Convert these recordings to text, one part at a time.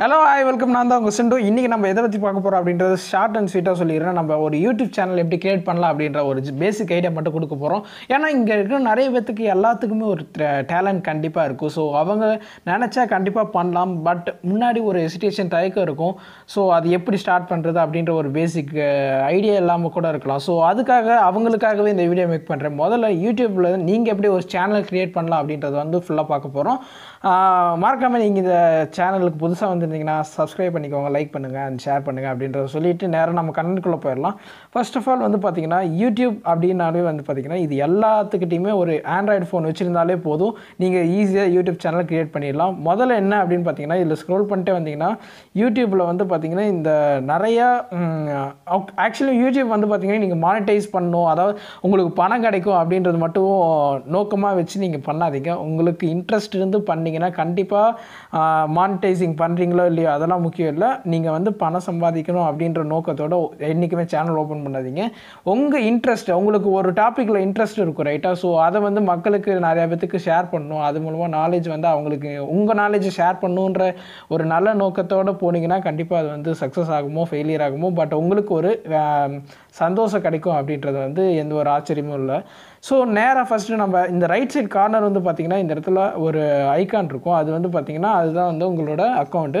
hello ஆய் welcome நான் தான் உங்கள் சிண்டோ இன்றைக்கி நம்ம எதை பற்றி பார்க்க போகிறோம் அப்படின்றது ஷார்ட் அண்ட் ஸ்வீட்டாக சொல்லிடுறேன் நம்ம ஒரு யூடியூப் சேனல் எப்படி கிரியேட் பண்ணலாம் அப்படின்ற ஒரு பேசிக் ஐடியா மட்டும் கொடுக்க போகிறோம் ஏன்னா இங்கே இருக்கிற நிறைய பேத்துக்கு எல்லாத்துக்குமே ஒரு டேலண்ட் கண்டிப்பாக இருக்கும் ஸோ அவங்க நினச்சா கண்டிப்பாக பண்ணலாம் பட் முன்னாடி ஒரு சுச்சுவேஷன் தயக்கம் இருக்கும் ஸோ அது எப்படி ஸ்டார்ட் பண்ணுறது அப்படின்ற ஒரு பேசிக் ஐடியா இல்லாமல் கூட இருக்கலாம் ஸோ அதுக்காக அவங்களுக்காகவே இந்த வீடியோ மேக் பண்ணுறேன் முதல்ல யூடியூப்பில் நீங்கள் எப்படி ஒரு சேனல் க்ரியேட் பண்ணலாம் அப்படின்றது வந்து ஃபுல்லாக பார்க்க போகிறோம் மறக்காமல் நீங்கள் இந்த சேனலுக்கு புதுசாக வந்து இருந்தீங்கன்னா சப்ஸ்கிரைப் பண்ணிக்கோங்க லைக் பண்ணுங்கள் அண்ட் ஷேர் பண்ணுங்கள் அப்படின்றத சொல்லிவிட்டு நேரம் நம்ம கண்ணுக்குள்ளே போயிடலாம் ஃபர்ஸ்ட் ஆஃப் ஆல் வந்து பார்த்திங்கன்னா யூடியூப் அப்படின்னாலே வந்து பார்த்திங்கன்னா இது எல்லாத்துக்கிட்டையுமே ஒரு ஆண்ட்ராய்டு ஃபோன் வச்சுருந்தாலே போதும் நீங்கள் ஈஸியாக யூடியூப் சேனல் க்ரியேட் பண்ணிடலாம் முதல்ல என்ன அப்படின்னு பார்த்தீங்கன்னா இதில் ஸ்க்ரோல் பண்ணிட்டே வந்தீங்கன்னா யூடியூப்பில் வந்து பார்த்திங்கன்னா இந்த நிறையா ஆக்சுவலி யூடியூப் வந்து பார்த்திங்கன்னா நீங்கள் மானிட்டைஸ் பண்ணணும் அதாவது உங்களுக்கு பணம் கிடைக்கும் அப்படின்றது மட்டும் நோக்கமாக வச்சு நீங்கள் பண்ணாதீங்க உங்களுக்கு இன்ட்ரெஸ்ட் இருந்து பண்ணிங்கன்னா கண்டிப்பாக மானிட்டைசிங் பண்ணுறீங்களா வரீங்களோ இல்லையோ அதெல்லாம் முக்கியம் இல்லை நீங்கள் வந்து பணம் சம்பாதிக்கணும் அப்படின்ற நோக்கத்தோடு என்றைக்குமே சேனல் ஓப்பன் பண்ணாதீங்க உங்கள் இன்ட்ரெஸ்ட் உங்களுக்கு ஒரு டாப்பிக்கில் இன்ட்ரெஸ்ட் இருக்கும் ரைட்டாக ஸோ அதை வந்து மக்களுக்கு நிறையா பேத்துக்கு ஷேர் பண்ணணும் அது மூலமாக நாலேஜ் வந்து அவங்களுக்கு உங்கள் நாலேஜை ஷேர் பண்ணுன்ற ஒரு நல்ல நோக்கத்தோடு போனீங்கன்னா கண்டிப்பாக அது வந்து சக்ஸஸ் ஆகுமோ ஃபெயிலியர் ஆகுமோ பட் உங்களுக்கு ஒரு சந்தோஷம் கிடைக்கும் அப்படின்றது வந்து எந்த ஒரு ஆச்சரியமும் இல்லை ஸோ நேராக ஃபஸ்ட்டு நம்ம இந்த ரைட் சைட் கார்னர் வந்து பார்த்திங்கன்னா இந்த இடத்துல ஒரு ஐக்கான் இருக்கும் அது வந்து பார்த்திங்கன்னா அதுதான் வந்து உங்களோட அக்கௌண்ட்டு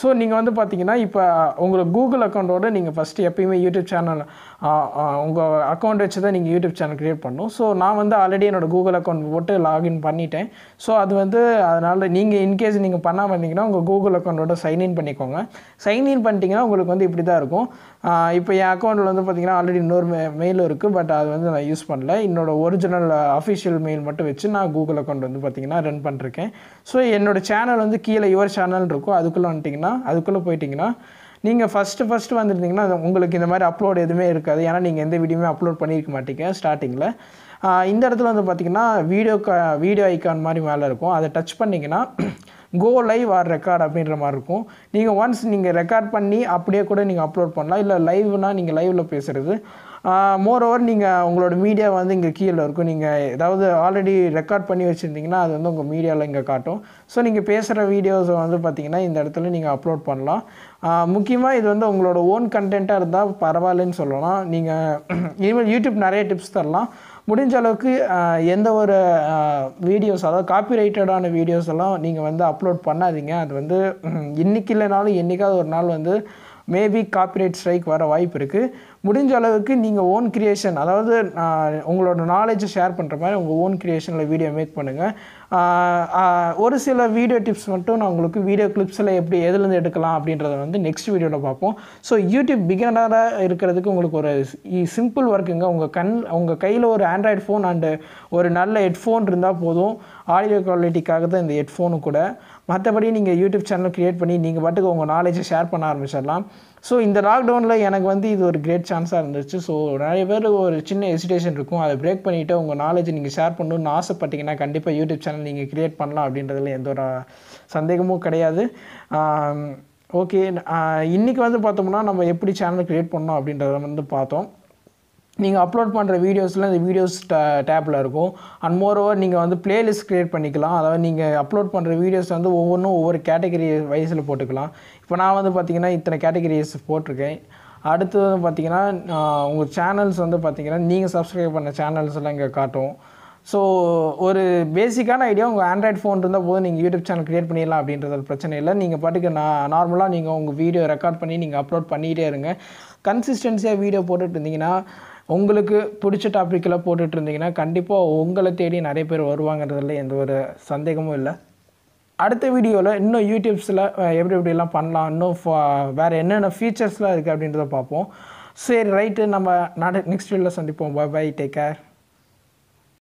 ஸோ நீங்கள் வந்து பார்த்தீங்கன்னா இப்போ உங்களுக்கு கூகுள் அக்கௌண்ட்டோட நீங்கள் ஃபஸ்ட்டு எப்பயுமே யூடியூப் சேனல் உங்கள் அக்கௌண்ட் வச்சு தான் நீங்கள் யூடியூப் சேனல் க்ரியேட் பண்ணணும் ஸோ நான் வந்து ஆல்ரெடி என்னோடய கூகுள் அக்கௌண்ட் போட்டு லாகின் பண்ணிட்டேன் ஸோ அது வந்து அதனால் நீங்கள் இன்கேஸ் நீங்கள் பண்ணால் வந்தீங்கன்னா உங்கள் கூகுள் அக்கௌண்ட்டோட சைன்இன் பண்ணிக்கோங்க சைன்இன் பண்ணிட்டீங்கன்னா உங்களுக்கு வந்து இப்படி தான் இருக்கும் இப்போ என் அக்கௌண்ட்டில் வந்து பார்த்தீங்கன்னா ஆல்ரெடி இன்னொரு மெ மெயில் இருக்குது பட் அது வந்து நான் யூஸ் பண்ணல என்னோடய ஒரிஜினல் அஃபிஷியல் மெயில் மட்டும் வச்சு நான் கூகுள் அக்கௌண்ட் வந்து பார்த்திங்கன்னா ரன் பண்ணிருக்கேன் ஸோ என்னோடய சேனல் வந்து கீழே யுவர் சேனல் இருக்கும் அதுக்குள்ளே வந்துட்டிங்கன்னா இருந்துச்சுன்னா அதுக்குள்ளே போயிட்டிங்கன்னா நீங்கள் ஃபஸ்ட்டு ஃபஸ்ட்டு வந்துருந்தீங்கன்னா உங்களுக்கு இந்த மாதிரி அப்லோட் எதுவுமே இருக்காது ஏன்னா நீங்கள் எந்த வீடியோமே அப்லோட் பண்ணியிருக்க மாட்டீங்க ஸ்டார்டிங்கில் இந்த இடத்துல வந்து பார்த்திங்கன்னா வீடியோ வீடியோ ஐக்கான் மாதிரி மேலே இருக்கும் அதை டச் பண்ணிங்கன்னா கோ லைவ் ஆர் ரெக்கார்ட் அப்படின்ற மாதிரி இருக்கும் நீங்கள் ஒன்ஸ் நீங்கள் ரெக்கார்ட் பண்ணி அப்படியே கூட நீங்கள் அப்லோட் பண்ணலாம் இல்லை லைவ்னால் நீங்கள் லைவில் பேசுகிறது மோர் ஓவர் நீங்கள் உங்களோட மீடியா வந்து இங்கே கீழே இருக்கும் நீங்கள் ஏதாவது ஆல்ரெடி ரெக்கார்ட் பண்ணி வச்சுருந்தீங்கன்னா அது வந்து உங்கள் மீடியாவில் இங்கே காட்டும் ஸோ நீங்கள் பேசுகிற வீடியோஸை வந்து பார்த்திங்கன்னா இந்த இடத்துல நீங்கள் அப்லோட் பண்ணலாம் முக்கியமாக இது வந்து உங்களோட ஓன் கண்டென்ட்டாக இருந்தால் பரவாயில்லன்னு சொல்லலாம் நீங்கள் இனிமேல் யூடியூப் நிறைய டிப்ஸ் தரலாம் முடிஞ்ச அளவுக்கு எந்த ஒரு வீடியோஸ் அதாவது காப்பி ரைட்டடான வீடியோஸ் எல்லாம் நீங்கள் வந்து அப்லோட் பண்ணாதீங்க அது வந்து இன்றைக்கி இல்லைனாலும் என்றைக்காவது ஒரு நாள் வந்து மேபி காப்பிரைட் ஸ்ட்ரைக் வர வாய்ப்பு இருக்குது முடிஞ்ச அளவுக்கு நீங்கள் ஓன் க்ரியேஷன் அதாவது உங்களோட நாலேஜை ஷேர் பண்ணுற மாதிரி உங்கள் ஓன் க்ரியேஷனில் வீடியோ மேக் பண்ணுங்கள் ஒரு சில வீடியோ டிப்ஸ் மட்டும் நான் உங்களுக்கு வீடியோ கிளிப்ஸில் எப்படி எதுலேருந்து எடுக்கலாம் அப்படின்றத வந்து நெக்ஸ்ட் வீடியோவில் பார்ப்போம் ஸோ யூடியூப் பிகினராக இருக்கிறதுக்கு உங்களுக்கு ஒரு சிம்பிள் ஒர்க்குங்க உங்கள் கண் உங்கள் கையில் ஒரு ஆண்ட்ராய்டு ஃபோன் அண்டு ஒரு நல்ல ஹெட்ஃபோன் இருந்தால் போதும் ஆடியோ குவாலிட்டிக்காக தான் இந்த ஹெட்ஃபோனு கூட மற்றபடி நீங்கள் யூடியூப் சேனல் க்ரியேட் பண்ணி நீங்கள் பாட்டுக்கு உங்கள் நாலேஜை ஷேர் பண்ண ஆரம்பிச்சிடலாம் ஸோ இந்த லாக்டவுனில் எனக்கு வந்து இது ஒரு கிரேட் சேனல் சான்ஸாக இருந்துச்சு ஸோ நிறைய பேர் ஒரு சின்ன எசிடேஷன் இருக்கும் அதை பிரேக் பண்ணிவிட்டு உங்கள் நாலேஜ் நீங்கள் ஷேர் பண்ணணும்னு ஆசைப்பட்டீங்கன்னா கண்டிப்பாக யூடியூப் சேனல் நீங்கள் க்ரியேட் பண்ணலாம் அப்படின்றதுல எந்த ஒரு சந்தேகமும் கிடையாது ஓகே இன்றைக்கி வந்து பார்த்தோம்னா நம்ம எப்படி சேனல் க்ரியேட் பண்ணோம் அப்படின்றத வந்து பார்த்தோம் நீங்கள் அப்லோட் பண்ணுற வீடியோஸில் இந்த வீடியோஸ் ட டேப்பில் இருக்கும் அண்ட் மோர் ஓவர் நீங்கள் வந்து பிளேலிஸ்ட் க்ரியேட் பண்ணிக்கலாம் அதாவது நீங்கள் அப்லோட் பண்ணுற வீடியோஸ் வந்து ஒவ்வொன்றும் ஒவ்வொரு கேட்டகரி வைஸில் போட்டுக்கலாம் இப்போ நான் வந்து பார்த்திங்கன்னா இத்தனை கேட்டகரிஸ் போட்டிருக்கேன் அடுத்தது பார்த்தீங்கன்னா உங்கள் சேனல்ஸ் வந்து பார்த்திங்கன்னா நீங்கள் சப்ஸ்கிரைப் பண்ண சேனல்ஸ் எல்லாம் இங்கே காட்டும் ஸோ ஒரு பேசிக்கான ஐடியா உங்கள் ஆண்ட்ராய்ட் ஃபோன் இருந்தால் போதும் நீங்கள் யூடியூப் சேனல் க்ரியேட் பண்ணிடலாம் அப்படின்றது பிரச்சனை இல்லை நீங்கள் பாட்டுக்கு நான் நார்மலாக நீங்கள் உங்கள் வீடியோ ரெக்கார்ட் பண்ணி நீங்கள் அப்லோட் பண்ணிகிட்டே இருங்க கன்சிஸ்டன்சியாக வீடியோ போட்டுட்டு இருந்தீங்கன்னா உங்களுக்கு பிடிச்ச டாப்பிக்கில் போட்டுட்டு இருந்தீங்கன்னா கண்டிப்பாக உங்களை தேடி நிறைய பேர் வருவாங்கிறதுல எந்த ஒரு சந்தேகமும் இல்லை அடுத்த வீடியோவில் இன்னும் யூடியூப்ஸில் எப்படி எப்படிலாம் பண்ணலாம் இன்னும் வேறு என்னென்ன ஃபீச்சர்ஸ்லாம் இருக்குது அப்படின்றத பார்ப்போம் சரி ரைட்டு நம்ம நாடு நெக்ஸ்ட் வீடியோவில் சந்திப்போம் பை பை டேக் கேர்